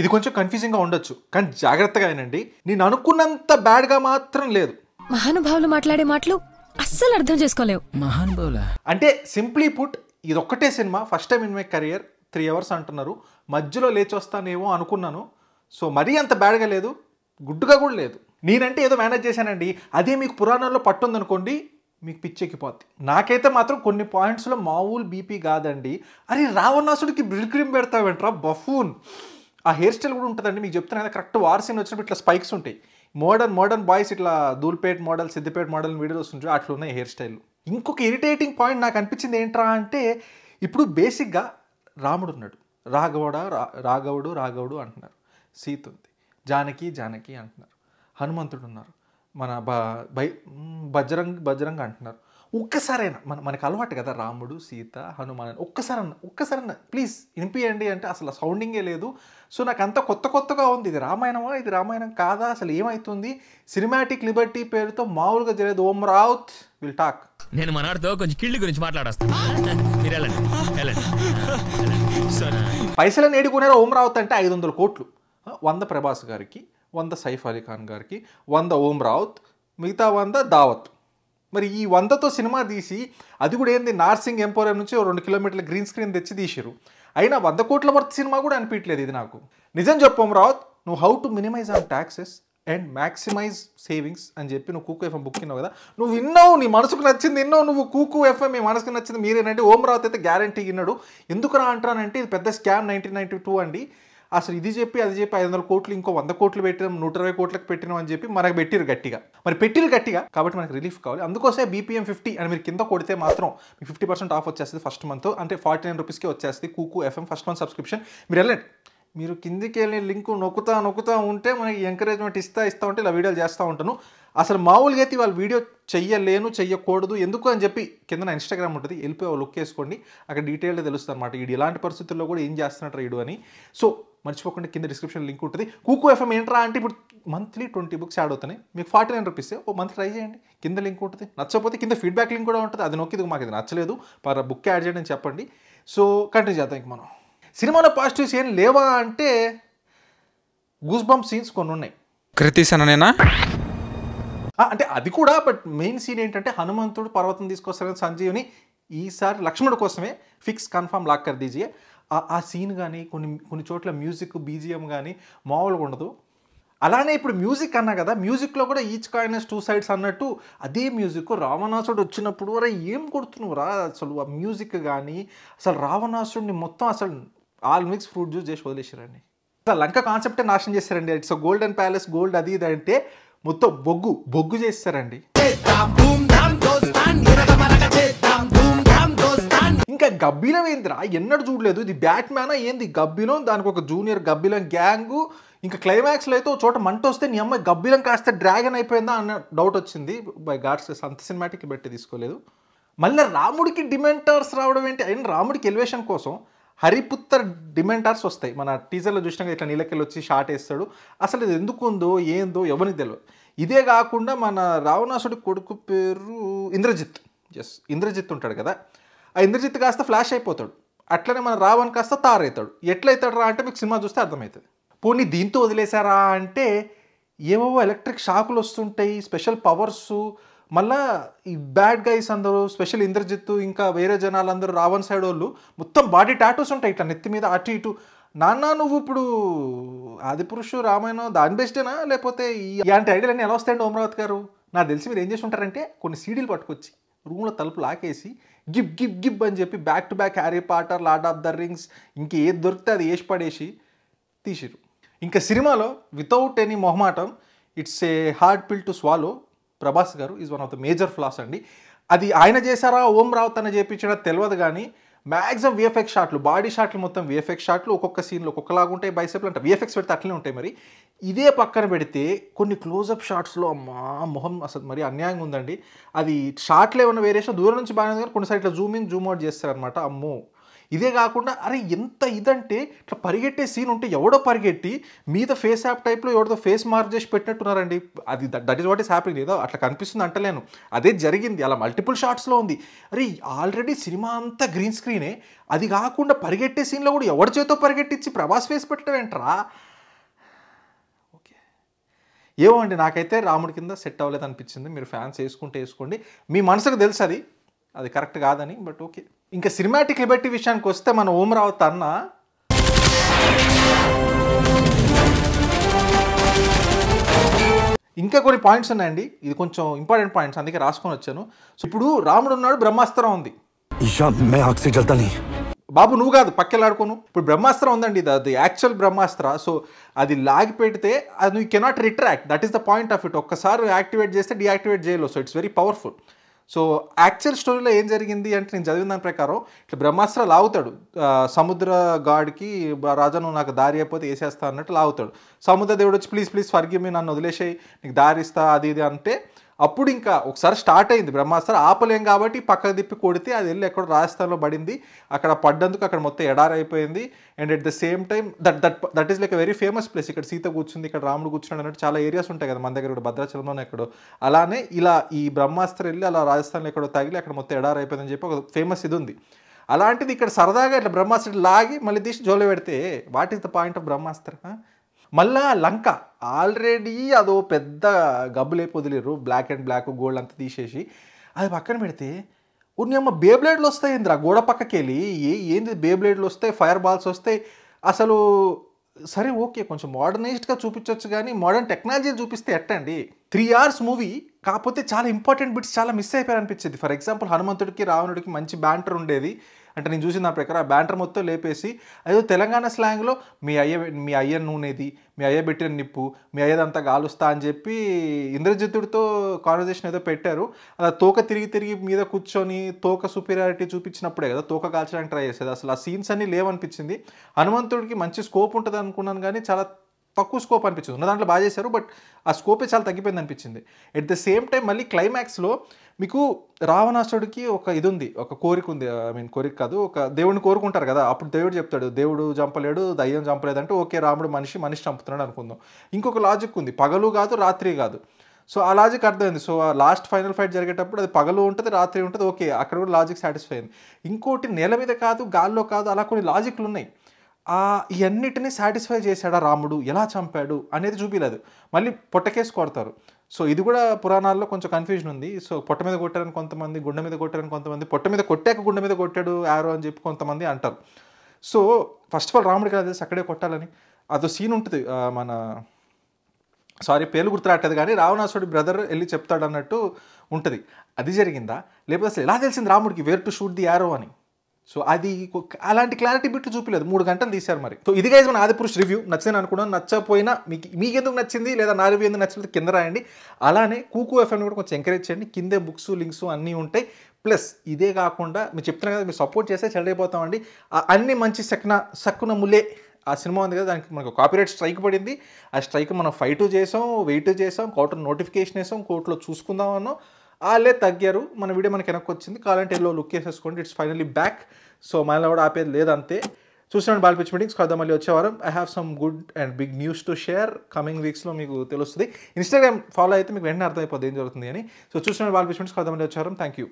ఇది కొంచెం కన్ఫ్యూజింగ్గా ఉండొచ్చు కానీ జాగ్రత్తగా వినండి నేను అనుకున్నంత బ్యాడ్గా మాత్రం లేదు మహానుభావులు మాట్లాడే మాటలు అస్సలు అర్థం చేసుకోలేవు మహానుభావులు అంటే సింప్లీ పుట్ ఇది ఒక్కటే cinema first time in my career three hours అంటున్నారు మధ్యలో లేచి వస్తానేమో అనుకున్నాను సో మరీ అంత బ్యాడ్గా లేదు గుడ్డుగా కూడా లేదు నేనంటే ఏదో మేనేజ్ చేశానండి అదే మీకు పురాణాల్లో పట్టుందనుకోండి మీకు పిచ్చెక్కిపోద్ది నాకైతే మాత్రం కొన్ని పాయింట్స్లో మామూలు బీపీ కాదండి అరే రావణాసుడికి క్రీమ్ పెడతావేంట్రా బఫూన్ ఆ హెయిర్ స్టైల్ కూడా ఉంటుందండి మీకు చెప్తున్నా కదా కరెక్ట్ వార్ సీన్ వచ్చినప్పుడు ఇట్లా స్పైక్స్ ఉంటాయి మోడర్న్ మోడర్న్ బాయ్స్ ఇట్లా దూల్పేట్ మోడల్ సిద్దిపేట మోడల్ వీడియోలు వస్తుంటాయి అట్లా ఉన్నాయి హెయిర్ స్టైల్ ఇంకొక ఇరిటేటింగ్ పాయింట్ నాకు అనిపించింది ఏంట్రా అంటే ఇప్పుడు బేసిక్గా రాముడు ఉన్నాడు రాఘవడ రాఘవుడు రాఘవుడు అంటున్నారు సీత ఉంది జానకి జానకి అంటున్నారు హనుమంతుడు ఉన్నారు మన బ బై బజరంగ్ బజరంగ్ అంటున్నారు ఒక్కసారైనా మన మనకు అలవాటు కదా రాముడు సీత హనుమాన్ అని ఒక్కసారన్నా ఒక్కసారన్నా ప్లీజ్ వినిపియండి అంటే అసలు సౌండింగే లేదు సో నాకు అంత కొత్త కొత్తగా ఉంది ఇది రామాయణమా ఇది రామాయణం కాదా అసలు ఏమైతుంది సినిమాటిక్ లిబర్టీ పేరుతో మామూలుగా జరిగేది ఓం రావుత్ విల్ టాక్ నేను మన కొంచెం కిళ్ళి గురించి మాట్లాడేస్తాను పైసలు నేడుకునే ఓం రావుత్ అంటే ఐదు వందల కోట్లు వంద ప్రభాస్ గారికి వంద సైఫ్ అలీ ఖాన్ గారికి వంద ఓం రావుత్ మిగతా వంద దావత్ మరి ఈ వందతో సినిమా తీసి అది కూడా ఏంది నార్సింగ్ ఎంపోరియం నుంచి రెండు కిలోమీటర్ల గ్రీన్ స్క్రీన్ తెచ్చి తీసిరు అయినా వంద కోట్ల వర్త్ సినిమా కూడా అనిపించలేదు ఇది నాకు నిజం చెప్పం రావత్ నువ్వు how to minimize on taxes and maximize savings అని చెప్పి నువ్వు కూకు ఎఫ్ఎం బుక్ ఇన్నావు కదా నువ్వు విన్నావు నీ మనసుకు నచ్చింది విన్నావు నువ్వు కూకు ఎఫ్ఎం మీ మనసుకు నచ్చింది మీరేనంటే ఓం రావత్ అయితే గ్యారంటీ విన్నాడు ఎందుకు రా అంటానంటే ఇది పెద్ద స్కామ్ నైన్టీన్ నైన్టీ టూ అండి అసలు ఇది చెప్పి అది చెప్పి ఐదు వందల కోట్లు ఇంకో వంద కోట్లు పెట్టినాం నూట ఇరవై కోట్లకు పెట్టినాం అని చెప్పి మనకు పెట్టిరు గట్టిగా మరి పెట్టిరు గట్టిగా కాబట్టి మనకు రిలీఫ్ కావాలి అందుకోసమే బీపీఎం ఫిఫ్టీ అని మీరు కింద కొడితే మాత్రం మీకు ఫిఫ్టీ పర్సెంట్ ఆఫ్ వచ్చేస్తుంది ఫస్ట్ మంత్ అంటే ఫార్టీ నైన్ రూపీస్కి వచ్చేస్తుంది Kuku FM first month subscription మీరు వెళ్ళండి మీరు కిందికి వెళ్ళి లింక్ నొక్కుతా నొక్కుతా ఉంటే మనకి ఎంకరేజ్మెంట్ ఇస్తా ఇస్తా ఉంటే ఇలా వీడియోలు చేస్తూ ఉంటాను అసలు మామూలుగా అయితే వాళ్ళు వీడియో చెయ్యలేను చెయ్యకూడదు ఎందుకు అని చెప్పి కింద నా ఇన్స్టాగ్రామ్ ఉంటుంది వెళ్ళిపోయి లుక్ వేసుకోండి అక్కడ డీటెయిల్గా తెలుస్తుంది అనమాట వీడు ఇలాంటి పరిస్థితుల్లో కూడా ఏం చేస్తున్నట్టు వీడు అని సో మర్చిపోకుండా కింద డిస్క్రిప్షన్ లింక్ ఉంటుంది కూకు ఎఫ్ఎం ఏంట్రా అంటే ఇప్పుడు మంత్లీ ట్వంటీ బుక్స్ యాడ్ అవుతున్నాయి మీకు ఫార్టీ నైన్ రూపీస్ ఓ మంత్ ట్రై చేయండి కింద లింక్ ఉంటుంది నచ్చకపోతే కింద ఫీడ్బ్యాక్ లింక్ కూడా ఉంటుంది అది నొక్కిది మాకు ఇది నచ్చలేదు పర్ బుక్ యాడ్ చేయడం చెప్పండి సో కంటిన్యూ చేద్దాం ఇంక మనం సినిమాలో పాజిటివ్స్ ఏం లేవా అంటే గూస్ బంప్ సీన్స్ కొన్ని ఉన్నాయి కృతీసననేనా అంటే అది కూడా బట్ మెయిన్ సీన్ ఏంటంటే హనుమంతుడు పర్వతం తీసుకొస్తారని సంజీవిని ఈసారి లక్ష్మణుడు కోసమే ఫిక్స్ కన్ఫామ్ లాక్ కర్ దీజియ ఆ సీన్ కానీ కొన్ని కొన్ని చోట్ల మ్యూజిక్ బీజిఎం కానీ మామూలుగా ఉండదు అలానే ఇప్పుడు మ్యూజిక్ అన్నా కదా మ్యూజిక్లో కూడా ఈచ్ కాయినస్ టూ సైడ్స్ అన్నట్టు అదే మ్యూజిక్ రావణాసుడు వచ్చినప్పుడు వరే ఏం కొడుతున్నావు రా అసలు ఆ మ్యూజిక్ కానీ అసలు రావణాసుడిని మొత్తం అసలు ఆల్ మిక్స్ ఫ్రూట్ జ్యూస్ చేసి వదిలేసారండి అసలు లంక కాన్సెప్టే నాశనం చేశారండి ఇట్స్ గోల్డెన్ ప్యాలెస్ గోల్డ్ అది ఇది అంటే మొత్తం బొగ్గు బొగ్గు చేస్తారండి ఇంకా గబ్బిలం ఏందిరా ఎన్నడూ చూడలేదు ఇది బ్యాట్ ఏంది గబ్బిలం దానికి ఒక జూనియర్ గబ్బిలం గ్యాంగు ఇంకా క్లైమాక్స్లో అయితే చోట మంట వస్తే నీ అమ్మాయి గబ్బిలం కాస్త డ్రాగన్ అయిపోయిందా అన్న డౌట్ వచ్చింది బై గాడ్స్ అంత సినిమాటిక్ పెట్టి తీసుకోలేదు మళ్ళీ రాముడికి డిమెంటర్స్ రావడం ఏంటి అయిన రాముడికి ఎలివేషన్ కోసం హరిపుత్తర్ డిమెంటార్స్ వస్తాయి మన టీజర్లో చూసినాక ఇట్లా నీళ్ళకెళ్ళి వచ్చి షార్ట్ వేస్తాడు అసలు ఇది ఎందుకు ఉందో ఏందో ఎవరిని తెలియదు ఇదే కాకుండా మన రావణాసుడి కొడుకు పేరు ఇంద్రజిత్ ఎస్ ఇంద్రజిత్ ఉంటాడు కదా ఆ ఇంద్రజిత్ కాస్త ఫ్లాష్ అయిపోతాడు అట్లనే మన రావణ్ కాస్త తారైతాడు ఎట్లయితాడు రా అంటే మీకు సినిమా చూస్తే అర్థమవుతుంది పోనీ దీంతో వదిలేశారా అంటే ఏవేవో ఎలక్ట్రిక్ షాకులు వస్తుంటాయి స్పెషల్ పవర్స్ మళ్ళా ఈ బ్యాడ్ గైస్ అందరూ స్పెషల్ ఇంద్రజిత్తు ఇంకా వేరే జనాలు అందరూ రావణ్ సైడ్ వాళ్ళు మొత్తం బాడీ టాటూస్ ఉంటాయి ఇట్లా నెత్తి మీద అటు ఇటు నాన్న నువ్వు ఇప్పుడు ఆదిపురుషు రామాయణం దాని బెస్టేనా లేకపోతే ఇలాంటి ఐడియాలు అన్నీ ఎలా వస్తాయండి ఓమరావత్ గారు నాకు తెలిసి మీరు ఏం చేసి ఉంటారంటే కొన్ని సీడీలు పట్టుకొచ్చి రూమ్లో తలుపు లాకేసి గిబ్ గిబ్ గిబ్ అని చెప్పి back to back Harry Potter Lord of the Rings ఇంక ఏది దొరికితే అది వేసి పడేసి తీసిరు ఇంకా సినిమాలో వితౌట్ ఎనీ మొహమాటం it's a hard pill to swallow Prabhas garu is one of the major flaws అండి అది ఆయన చేశారా ఓం రావు తన చేయించడా తెలియదు కానీ మ్యాక్సిమం విఎఫ్ఎక్స్ షాట్లు బాడీ షాట్లు మొత్తం విఎఫ్ఎక్స్ షాట్లు ఒక్కొక్క సీన్లో ఒక్కొక్కలాగా ఉంటాయి బైసెప్లు అంటే విఎఫ్ఎక్స్ పెడితే అట్లనే ఉంటాయి మరి ఇదే పక్కన పెడితే కొన్ని క్లోజప్ షాట్స్లో అమ్మా మొహం అసలు మరి అన్యాయంగా ఉందండి అది షాట్లు ఏమైనా వేరేసినా దూరం నుంచి బాగానే కానీ కొన్ని సైట్లో జూమ్ ఇన్ జూమ్ అవుట్ చేస్తారనమాట అమ్మో ఇదే కాకుండా అరే ఎంత ఇదంటే ఇట్లా పరిగెట్టే సీన్ ఉంటే ఎవడో పరిగెట్టి మీద ఫేస్ యాప్ టైప్లో ఎవడదో ఫేస్ మార్క్ చేసి పెట్టినట్టున్నారండి అది that is what is happy ఏదో అట్లా కనిపిస్తుంది అంటలేను అదే జరిగింది అలా మల్టిపుల్ షాట్స్లో ఉంది అరే ఆల్రెడీ సినిమా అంతా గ్రీన్ స్క్రీనే అది కాకుండా పరిగెట్టే సీన్లో కూడా ఎవరి చేతో పరిగెట్టించి ప్రభాస్ ఫేస్ పెట్టడం ఏంట్రా ఏమో అండి నాకైతే రాముడి కింద సెట్ అవ్వలేదు అనిపించింది మీరు ఫ్యాన్స్ వేసుకుంటే వేసుకోండి మీ మనసుకు తెలుసు అది అది కరెక్ట్ కాదని బట్ ఓకే ఇంకా సినిమాటిక్ లిబర్టీ విషయానికి వస్తే మన ఓమరావత్ అన్న ఇంకా కొన్ని పాయింట్స్ ఉన్నాయండి ఇది కొంచెం ఇంపార్టెంట్ పాయింట్స్ అందుకే రాసుకొని వచ్చాను సో ఇప్పుడు రాముడు ఉన్నాడు బ్రహ్మాస్త్రం ఉంది బాబు నువ్వు కాదు పక్కెళ్ళాడుకోను ఇప్పుడు బ్రహ్మాస్త్రం ఉందండి ఇది అది యాక్చువల్ బ్రహ్మాస్త్ర సో అది లాగి పెడితే అది నువ్వు cannot retract that is the point of it ఒక్కసారి యాక్టివేట్ చేస్తే డియాక్టివేట్ చేయలేదు so it's very powerful so actual స్టోరీలో ఏం జరిగింది అంటే నేను చదివిన దాని ప్రకారం ఇట్లా బ్రహ్మాస్త్ర లాగుతాడు సముద్ర గాడ్కి రాజాను నాకు దారి అయిపోతే వేసేస్తా అన్నట్టు లాగుతాడు సముద్ర దేవుడు వచ్చి ప్లీజ్ ప్లీజ్ ఫర్గివ్ మీ నన్ను వదిలేసేయి నీకు దారిస్తా అది ఇది అంటే అప్పుడు ఇంకా ఒకసారి స్టార్ట్ అయింది బ్రహ్మాస్త్ర ఆపలేం కాబట్టి పక్కకు తిప్పి కొడితే అది వెళ్ళి ఎక్కడో రాజస్థాన్లో పడింది అక్కడ పడ్డందుకు అక్కడ మొత్తం ఎడారైపోయింది and at the same time that that that is like very famous place ఇక్కడ సీత కూర్చుంది ఇక్కడ రాముడు కూర్చున్నాడు అన్నట్టు చాలా ఏరియాస్ ఉంటాయి కదా మన దగ్గర కూడా భద్రాచలంలోనే ఎక్కడో అలానే ఇలా ఈ బ్రహ్మాస్త్ర వెళ్ళి అలా రాజస్థాన్లో ఎక్కడో తగిలి అక్కడ మొత్తం ఎడారైపోయిందని చెప్పి ఒక ఫేమస్ ఇది ఉంది అలాంటిది ఇక్కడ సరదాగా ఇట్లా బ్రహ్మాస్త్ర లాగి మళ్ళీ తీసి జోలు పెడితే what is the point of Brahmastra మళ్ళా లంక ఆల్రెడీ అదో పెద్ద గబ్బులేపు వదిలేరు బ్లాక్ అండ్ బ్లాక్ గోల్డ్ అంతా తీసేసి అది పక్కన పెడితే ఉన్న బేబ్లేడ్లు వస్తాయి ఇంద్ర గోడ పక్కకి వెళ్ళి ఏ ఏంది బేబ్లేడ్లు వస్తాయి ఫైర్ బాల్స్ వస్తాయి అసలు సరే ఓకే కొంచెం మోడర్నైజ్డ్గా చూపించవచ్చు కానీ మోడర్న్ టెక్నాలజీ చూపిస్తే ఎట్టండి త్రీ అవర్స్ మూవీ కాకపోతే చాలా ఇంపార్టెంట్ బిట్స్ చాలా మిస్ అయిపోయారు అనిపించేది ఫర్ ఎగ్జాంపుల్ హనుమంతుడికి రావణుడికి మంచి బ్యాంటర్ ఉండేది అంటే నేను చూసిన ప్రకారం ఆ బ్యాంటర్ మొత్తం లేపేసి అదే తెలంగాణ స్లాంగ్లో మీ అయ్య మీ అయ్య నూనెది మీ అయ్య పెట్టిన నిప్పు మీ అయ్యదంతా గాలుస్తా అని చెప్పి ఇంద్రజిత్తుడితో కాన్వర్జేషన్ ఏదో పెట్టారు అలా తోక తిరిగి తిరిగి మీద కూర్చొని తోక సుపీరియారిటీ చూపించినప్పుడే కదా తోక కాల్చడానికి ట్రై చేసేది అసలు ఆ సీన్స్ అన్నీ లేవనిపించింది హనుమంతుడికి మంచి స్కోప్ ఉంటుంది అనుకున్నాను కానీ చాలా తక్కువ స్కోప్ అనిపించింది ఉన్న దాంట్లో బాగా చేశారు బట్ ఆ స్కోపే చాలా తగ్గిపోయింది అనిపించింది ఎట్ ద సేమ్ టైం మళ్ళీ క్లైమాక్స్లో మీకు రావణాసుడికి ఒక ఇది ఉంది ఒక కోరిక ఉంది ఐ మీన్ కోరిక కాదు ఒక దేవుడిని కోరుకుంటారు కదా అప్పుడు దేవుడు చెప్తాడు దేవుడు చంపలేడు దయ్యం చంపలేదు అంటే ఓకే రాముడు మనిషి మనిషి చంపుతున్నాడు అనుకుందాం ఇంకొక లాజిక్ ఉంది పగలు కాదు రాత్రి కాదు సో ఆ లాజిక్ అర్థమైంది సో ఆ లాస్ట్ ఫైనల్ ఫైట్ జరిగేటప్పుడు అది పగలు ఉంటుంది రాత్రి ఉంటుంది ఓకే అక్కడ కూడా లాజిక్ సాటిస్ఫై అయింది ఇంకోటి నేల మీద కాదు గాల్లో కాదు అలా కొన్ని లాజిక్లు ఉన్నాయి ఆ ఇవన్నిటిని సాటిస్ఫై చేశాడా రాముడు ఎలా చంపాడు అనేది చూపించలేదు మళ్ళీ పొట్టకేసి కొడతారు సో ఇది కూడా పురాణాల్లో కొంచెం కన్ఫ్యూజన్ ఉంది సో పొట్ట మీద కొట్టారని కొంతమంది గుండె మీద కొట్టారని కొంతమంది పొట్ట మీద కొట్టాక గుండె మీద కొట్టాడు యారో అని చెప్పి కొంతమంది అంటారు సో ఫస్ట్ ఆఫ్ ఆల్ రాముడికి అది అక్కడే కొట్టాలని అదో సీన్ ఉంటుంది మన సారీ పేరు గుర్తురాట్టదు కానీ రావణాసుడి బ్రదర్ వెళ్ళి చెప్తాడు అన్నట్టు ఉంటుంది అది జరిగిందా లేకపోతే అసలు ఎలా తెలిసింది రాముడికి where to shoot the arrow అని సో అది అలాంటి క్లారిటీ బిట్లు చూపించలేదు మూడు గంటలు తీశారు మరి సో ఇది మన ఆదిపురుష్ రివ్యూ నచ్చింది అనుకున్నాను నచ్చకపోయినా మీకు మీకెందుకు నచ్చింది లేదా నా రివ్యూ ఎందుకు నచ్చింది కింద రాయండి అలానే కూకు ఎఫ్ఎం కూడా కొంచెం ఎంకరేజ్ చేయండి కిందే బుక్స్ లింక్స్ అన్నీ ఉంటాయి ప్లస్ ఇదే కాకుండా మీరు చెప్తున్నా కదా మీరు సపోర్ట్ చేస్తే చెల్లైపోతామండి అన్ని మంచి సక్న సక్కున ములే ఆ సినిమా ఉంది కదా దానికి మనకు కాపీరైట్ స్ట్రైక్ పడింది ఆ స్ట్రైక్ మనం ఫైటు చేసాం వెయిట్ చేసాం కోర్టు నోటిఫికేషన్ వేసాం కోర్టులో చూసుకుందాం అన్నాం వాళ్ళే తగ్గారు మన వీడియో మనకి వెనక్కి వచ్చింది కాలంటే ఎల్లో లుక్ వేసేసుకోండి ఇట్స్ ఫైనలీ బ్యాక్ సో మనలో కూడా ఆపేది లేదంతే చూసినాడు బాల్ పిచ్ మీటింగ్స్ కలుద్దాం మళ్ళీ వచ్చేవారం I have some good and big news to share coming వీక్స్లో మీకు తెలుస్తుంది ఇన్స్టాగ్రామ్ ఫాలో అయితే మీకు వెంటనే అర్థమైపోతుంది ఏం జరుగుతుంది అని సో చూసినాడు బాల్ పిచ్ మీటింగ్స్ కలుద్దాం మళ్ళీ వచ్చేవారం థ్యాంక్ యూ